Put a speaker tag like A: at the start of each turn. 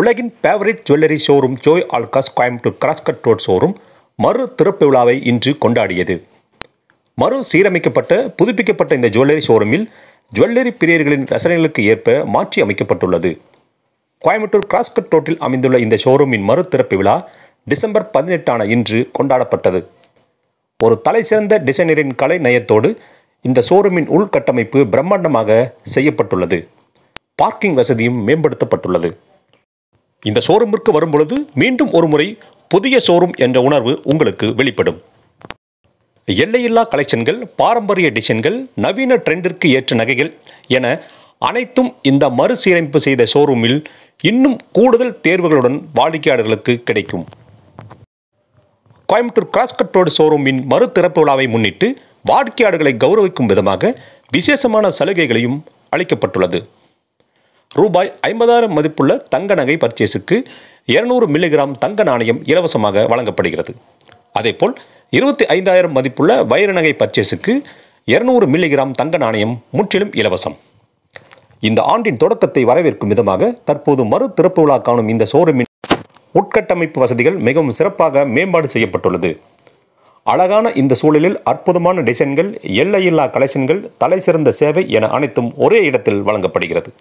A: உலகின் favourite jewellery showroom Joy Alukkas Coimbatore Crosscut Road showroom மறு திறப்பு விழாவை இன்று கொண்டாடியது மறு சீரமைக்கப்பட்ட புதுப்பிக்கப்பட்ட இந்த ஜுவல்லரி ஷோரூமில் ஜுவல்லரி பிரியர்களின் ரசனைகளுக்கு ஏற்ப மாற்றி அமைக்கப்பட்டுள்ளது கோயம்புத்தூர் கிராஸ்கட் ரோட்டில் அமைந்துள்ள இந்த ஷோரூமின் மறு திறப்பு விழா டிசம்பர் பதினெட்டான இன்று கொண்டாடப்பட்டது ஒரு தலைசிறந்த டிசைனரின் கலை நயத்தோடு இந்த ஷோரூமின் உள்கட்டமைப்பு பிரம்மாண்டமாக செய்யப்பட்டுள்ளது பார்க்கிங் வசதியும் மேம்படுத்தப்பட்டுள்ளது இந்த ஷோரூமிற்கு வரும் பொழுது மீண்டும் ஒரு முறை புதிய ஷோரூம் என்ற உணர்வு உங்களுக்கு வெளிப்படும் எல்லையில்லா கலெக்ஷன்கள் பாரம்பரிய டிசைன்கள் நவீன ட்ரெண்டிற்கு ஏற்ற நகைகள் என அனைத்தும் இந்த மறுசீரமைப்பு செய்த ஷோரூமில் இன்னும் கூடுதல் தேர்வுகளுடன் வாடிக்கையாளர்களுக்கு கிடைக்கும் கோயம்புத்தூர் கிராஸ்கட்ரோடு ஷோரூமின் மறு திறப்பு விழாவை முன்னிட்டு வாடிக்கையாளர்களை கௌரவிக்கும் விதமாக விசேஷமான சலுகைகளையும் அளிக்கப்பட்டுள்ளது ரூபாய் ஐம்பதாயிரம் மதிப்புள்ள தங்க நகை பர்ச்சேஸுக்கு இருநூறு மில்லிகிராம் தங்க நாணயம் இலவசமாக வழங்கப்படுகிறது அதேபோல் இருபத்தி ஐந்தாயிரம் மதிப்புள்ள வைர நகை பர்ச்சேஸுக்கு இருநூறு மில்லிகிராம் தங்க நாணயம் முற்றிலும் இலவசம் இந்த ஆண்டின் தொடக்கத்தை வரவேற்கும் விதமாக தற்போது மறு திறப்பு விழா காணும் இந்த ஷோரூமின் உட்கட்டமைப்பு வசதிகள் மிகவும் சிறப்பாக மேம்பாடு செய்யப்பட்டுள்ளது அழகான இந்த சூழலில் அற்புதமான டிசைன்கள் எல்லையில்லா கலெக்ஷன்கள் தலை சிறந்த சேவை என அனைத்தும் ஒரே இடத்தில் வழங்கப்படுகிறது